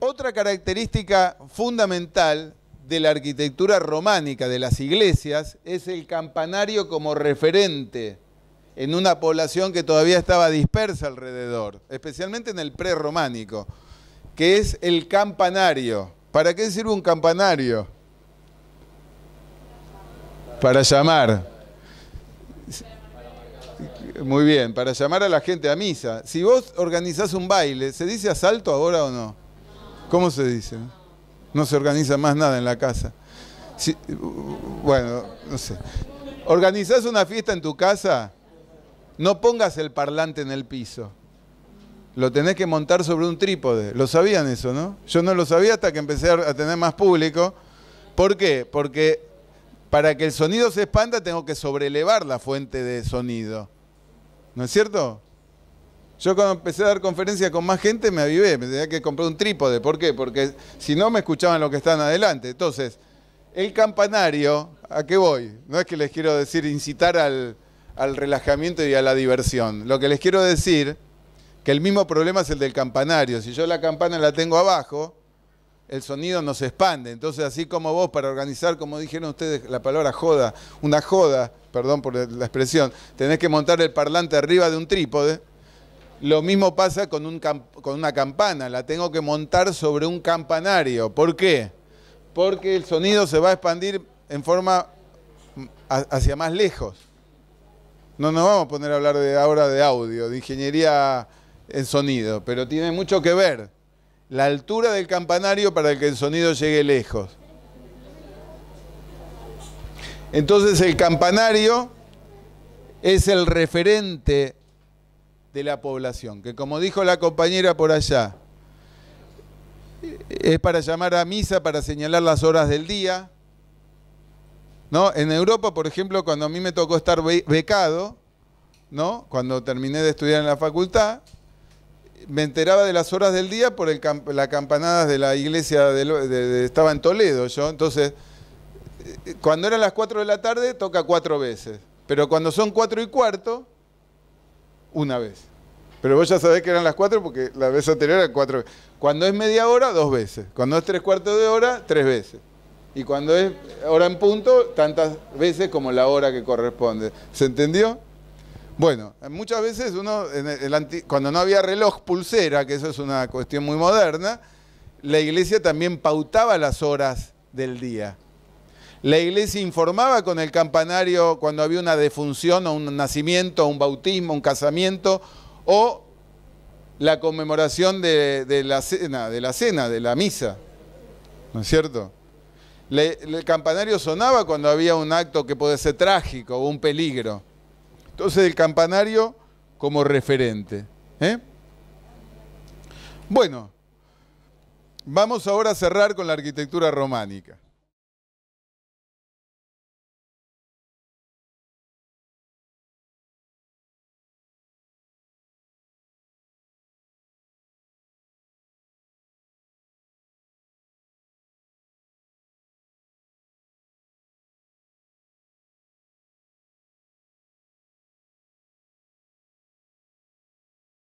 Otra característica fundamental de la arquitectura románica de las iglesias es el campanario como referente en una población que todavía estaba dispersa alrededor, especialmente en el prerrománico, que es el campanario. ¿Para qué sirve un campanario? Para llamar. Muy bien, para llamar a la gente a misa. Si vos organizás un baile, ¿se dice asalto ahora o no? ¿Cómo se dice? No se organiza más nada en la casa. bueno, no sé. ¿Organizás una fiesta en tu casa? No pongas el parlante en el piso. Lo tenés que montar sobre un trípode. Lo sabían eso, ¿no? Yo no lo sabía hasta que empecé a tener más público. ¿Por qué? Porque para que el sonido se expanda tengo que sobrelevar la fuente de sonido. ¿No es cierto? Yo cuando empecé a dar conferencias con más gente me avivé, me tenía que comprar un trípode. ¿Por qué? Porque si no me escuchaban lo que están adelante. Entonces, el campanario, ¿a qué voy? No es que les quiero decir incitar al, relajamiento y a la diversión. Lo que les quiero decir que el mismo problema es el del campanario. Si yo la campana la tengo abajo, el sonido no se expande. Entonces, así como vos, para organizar, como dijeron ustedes, la palabra joda, una joda, perdón por la expresión, tenés que montar el parlante arriba de un trípode lo mismo pasa con, un con una campana, la tengo que montar sobre un campanario. ¿Por qué? Porque el sonido se va a expandir en forma mm, hacia más lejos. No nos vamos a poner a hablar de ahora de audio, de ingeniería en sonido, pero tiene mucho que ver la altura del campanario para que el sonido llegue lejos. Entonces el campanario es el referente de la población, que como dijo la compañera por allá, es para llamar a misa, para señalar las horas del día. ¿No? En Europa, por ejemplo, cuando a mí me tocó estar becado, ¿no? cuando terminé de estudiar en la facultad, me enteraba de las horas del día por las campanadas de la iglesia, estaba en Toledo yo, entonces, eh, cuando eran las 4 de la tarde, toca cuatro veces, pero cuando son 4 y cuarto, una vez. Pero vos ya sabés que eran las cuatro porque la vez anterior eran cuatro Cuando es media hora, dos veces. Cuando es tres cuartos de hora, tres veces. Y cuando es hora en punto, tantas veces como la hora que corresponde. ¿Se entendió? Bueno, muchas veces uno, cuando no había reloj pulsera, que eso es una cuestión muy moderna, la iglesia también pautaba las horas del día. La iglesia informaba con el campanario cuando había una defunción o un nacimiento, un bautismo, un casamiento o la conmemoración de, la cena, de la misa. ¿No es cierto? el campanario sonaba cuando había un acto que puede ser trágico o un peligro. Entonces el campanario como referente. ¿eh? Bueno, vamos ahora a cerrar con la arquitectura románica.